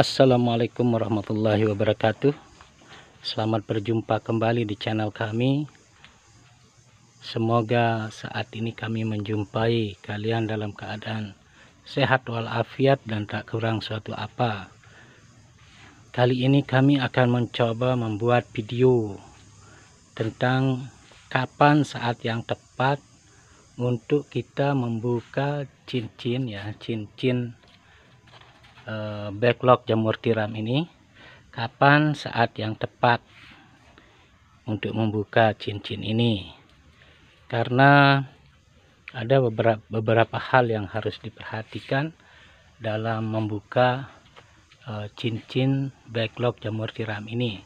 Assalamualaikum warahmatullahi wabarakatuh Selamat berjumpa kembali di channel kami Semoga saat ini kami menjumpai kalian dalam keadaan sehat walafiat dan tak kurang suatu apa Kali ini kami akan mencoba membuat video tentang kapan saat yang tepat untuk kita membuka cincin ya cincin Eh, backlog jamur tiram ini kapan saat yang tepat untuk membuka cincin ini karena ada beberapa, beberapa hal yang harus diperhatikan dalam membuka eh, cincin backlog jamur tiram ini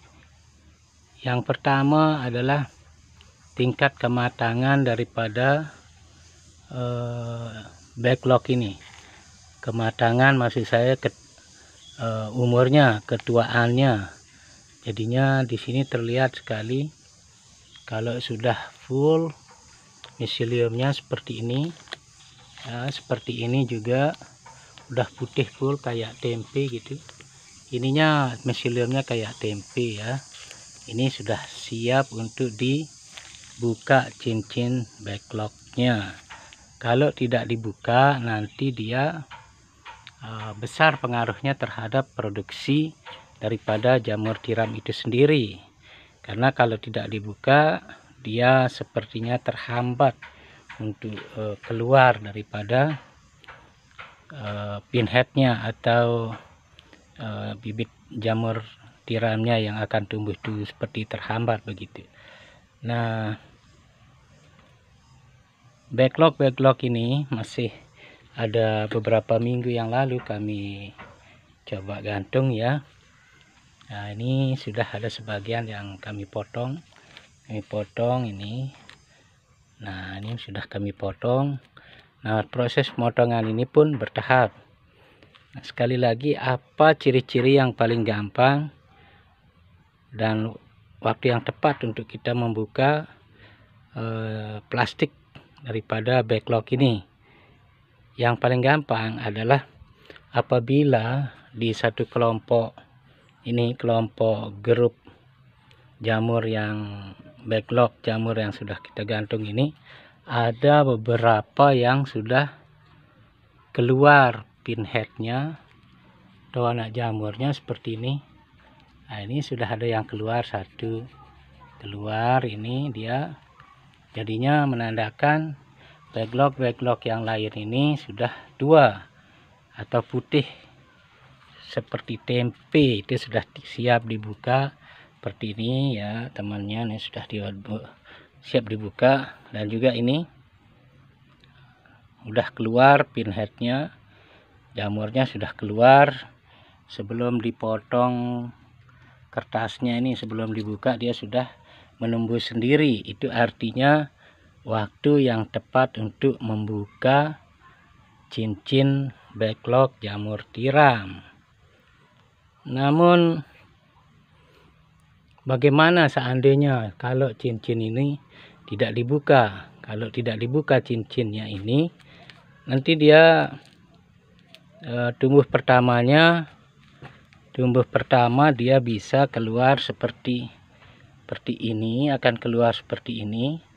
yang pertama adalah tingkat kematangan daripada eh, backlog ini kematangan masih saya ke, e, umurnya ketuaannya jadinya di sini terlihat sekali kalau sudah full misiliumnya seperti ini ya, seperti ini juga udah putih full kayak tempe gitu ininya misiliumnya kayak tempe ya ini sudah siap untuk dibuka cincin backlognya kalau tidak dibuka nanti dia Eh, besar pengaruhnya terhadap produksi daripada jamur tiram itu sendiri karena kalau tidak dibuka dia sepertinya terhambat untuk uh, keluar daripada uh, pinheadnya atau uh, bibit jamur tiramnya yang akan tumbuh itu seperti terhambat begitu nah backlog backlog ini masih ada beberapa minggu yang lalu kami coba gantung ya nah ini sudah ada sebagian yang kami potong kami potong ini nah ini sudah kami potong nah proses pemotongan ini pun bertahap nah, sekali lagi apa ciri-ciri yang paling gampang dan waktu yang tepat untuk kita membuka eh, plastik daripada backlog ini yang paling gampang adalah apabila di satu kelompok ini kelompok grup jamur yang backlog jamur yang sudah kita gantung ini ada beberapa yang sudah keluar pinheadnya atau anak jamurnya seperti ini nah ini sudah ada yang keluar satu keluar ini dia jadinya menandakan backlog-backlog yang lain ini sudah dua atau putih seperti tempe itu sudah siap dibuka seperti ini ya temannya ini sudah di, siap dibuka dan juga ini udah keluar pinheadnya jamurnya sudah keluar sebelum dipotong kertasnya ini sebelum dibuka dia sudah menumbuh sendiri itu artinya waktu yang tepat untuk membuka cincin backlog jamur tiram namun bagaimana seandainya kalau cincin ini tidak dibuka kalau tidak dibuka cincinnya ini nanti dia e, tumbuh pertamanya tumbuh pertama dia bisa keluar seperti seperti ini akan keluar seperti ini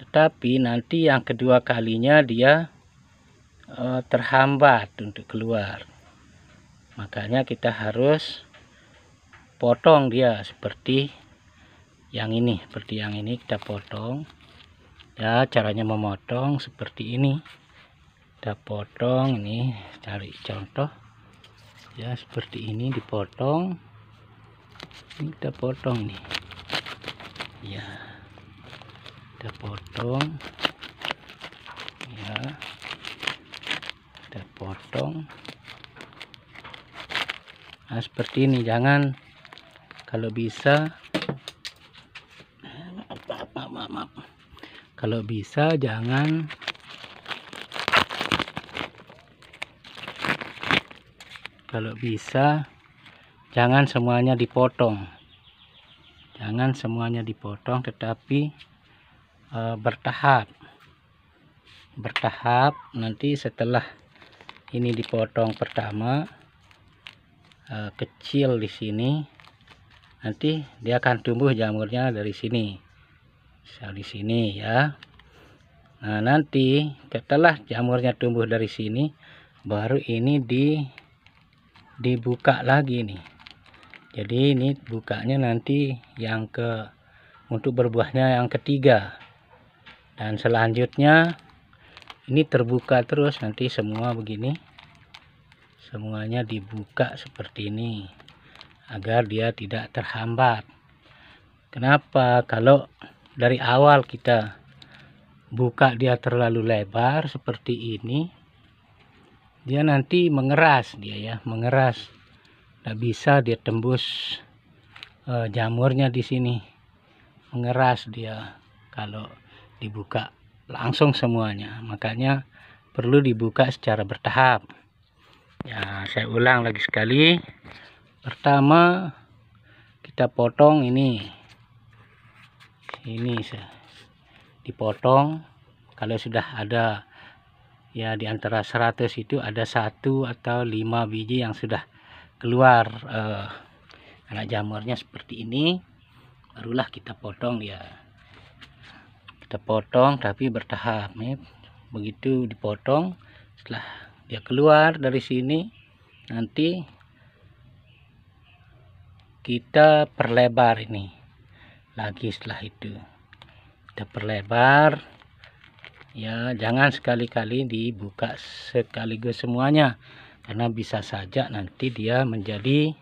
tetapi nanti yang kedua kalinya dia uh, terhambat untuk keluar makanya kita harus potong dia seperti yang ini seperti yang ini kita potong ya caranya memotong seperti ini kita potong ini cari contoh ya seperti ini dipotong ini kita potong nih ya kita potong ya kita potong nah seperti ini jangan kalau bisa maaf, maaf, maaf. kalau bisa jangan kalau bisa jangan semuanya dipotong jangan semuanya dipotong tetapi Eh, bertahap bertahap nanti setelah ini dipotong pertama eh, kecil di sini nanti dia akan tumbuh jamurnya dari sini misal di sini ya nah nanti setelah jamurnya tumbuh dari sini baru ini di dibuka lagi nih jadi ini bukanya nanti yang ke untuk berbuahnya yang ketiga dan selanjutnya ini terbuka terus nanti semua begini semuanya dibuka seperti ini agar dia tidak terhambat kenapa kalau dari awal kita buka dia terlalu lebar seperti ini dia nanti mengeras dia ya mengeras tidak bisa dia tembus eh, jamurnya di sini mengeras dia kalau dibuka langsung semuanya makanya perlu dibuka secara bertahap ya saya ulang lagi sekali pertama kita potong ini ini dipotong kalau sudah ada ya di antara 100 itu ada satu atau lima biji yang sudah keluar eh, anak jamurnya seperti ini barulah kita potong ya kita potong tapi bertahap ya. begitu dipotong setelah dia keluar dari sini nanti kita perlebar ini lagi setelah itu kita perlebar ya jangan sekali-kali dibuka sekaligus semuanya karena bisa saja nanti dia menjadi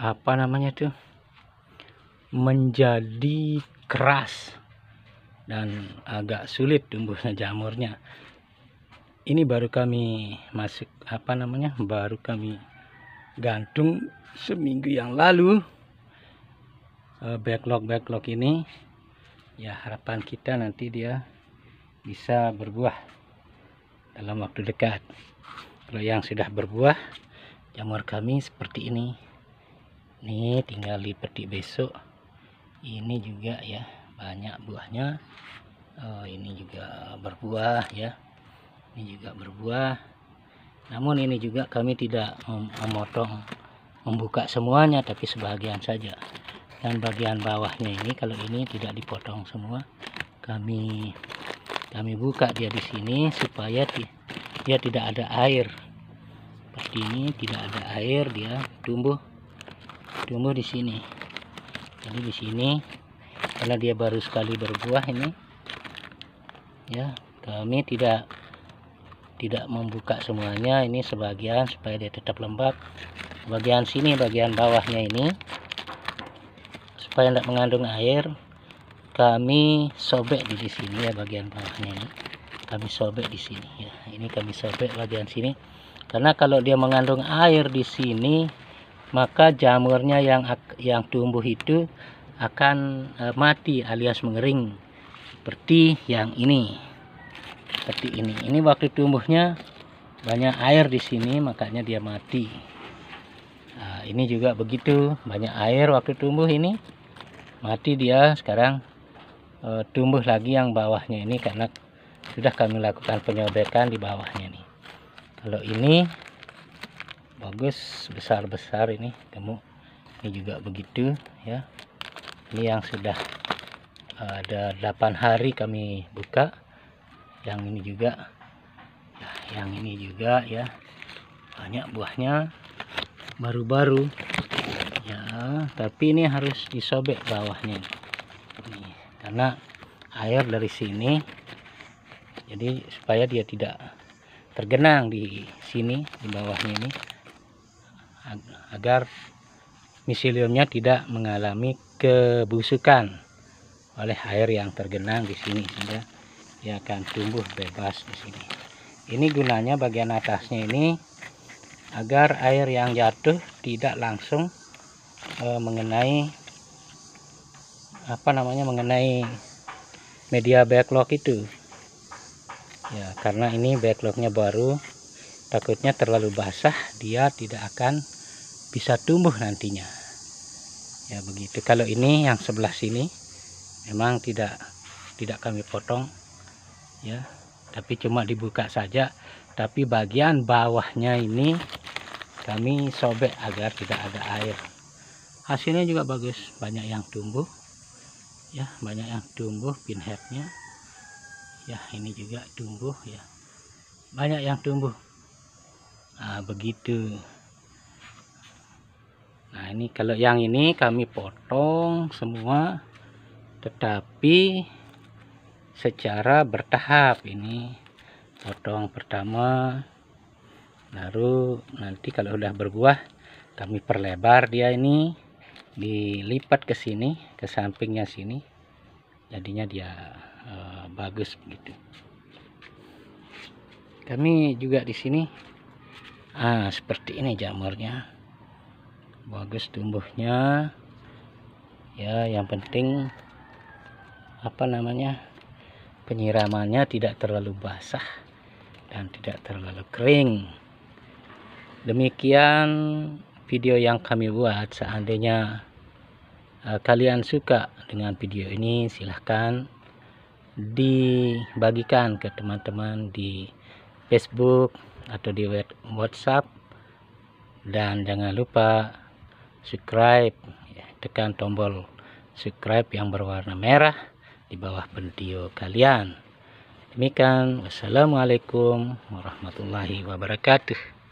apa namanya tuh menjadi keras dan agak sulit tumbuhnya jamurnya ini baru kami masuk apa namanya baru kami gantung seminggu yang lalu eh, backlog backlog ini ya harapan kita nanti dia bisa berbuah dalam waktu dekat kalau yang sudah berbuah jamur kami seperti ini ini tinggal dipetik besok ini juga ya banyak buahnya oh, ini juga berbuah ya ini juga berbuah namun ini juga kami tidak memotong membuka semuanya tapi sebagian saja dan bagian bawahnya ini kalau ini tidak dipotong semua kami kami buka dia di sini supaya dia tidak ada air seperti ini tidak ada air dia tumbuh tumbuh di sini jadi di sini karena dia baru sekali berbuah ini ya kami tidak tidak membuka semuanya ini sebagian supaya dia tetap lembab bagian sini bagian bawahnya ini supaya tidak mengandung air kami sobek di sini ya bagian bawahnya ini kami sobek di sini ya ini kami sobek bagian sini karena kalau dia mengandung air di sini maka jamurnya yang yang tumbuh itu akan eh, mati alias mengering seperti yang ini seperti ini ini waktu tumbuhnya banyak air di sini makanya dia mati nah, ini juga begitu banyak air waktu tumbuh ini mati dia sekarang e, tumbuh lagi yang bawahnya ini karena sudah kami lakukan penyobekan di bawahnya nih kalau ini bagus besar-besar ini gemuk ini juga begitu ya ini yang sudah ada 8 hari kami buka yang ini juga yang ini juga ya banyak buahnya baru-baru ya tapi ini harus disobek bawahnya ini, karena air dari sini jadi supaya dia tidak tergenang di sini di bawahnya ini agar miseliumnya tidak mengalami kebusukan oleh air yang tergenang di sini sehingga ia akan tumbuh bebas di sini ini gunanya bagian atasnya ini agar air yang jatuh tidak langsung e, mengenai apa namanya mengenai media backlog itu ya karena ini backlognya baru takutnya terlalu basah dia tidak akan bisa tumbuh nantinya ya begitu kalau ini yang sebelah sini memang tidak tidak kami potong ya tapi cuma dibuka saja tapi bagian bawahnya ini kami sobek agar tidak ada air hasilnya juga bagus banyak yang tumbuh ya banyak yang tumbuh pinheadnya ya ini juga tumbuh ya banyak yang tumbuh nah, begitu nah ini kalau yang ini kami potong semua tetapi secara bertahap ini potong pertama baru nanti kalau sudah berbuah kami perlebar dia ini dilipat ke sini ke sampingnya sini jadinya dia e, bagus begitu kami juga di sini ah seperti ini jamurnya bagus tumbuhnya ya yang penting apa namanya penyiramannya tidak terlalu basah dan tidak terlalu kering demikian video yang kami buat seandainya eh, kalian suka dengan video ini silahkan dibagikan ke teman-teman di Facebook atau di WhatsApp dan jangan lupa subscribe ya, tekan tombol subscribe yang berwarna merah di bawah video kalian demikian wassalamualaikum warahmatullahi wabarakatuh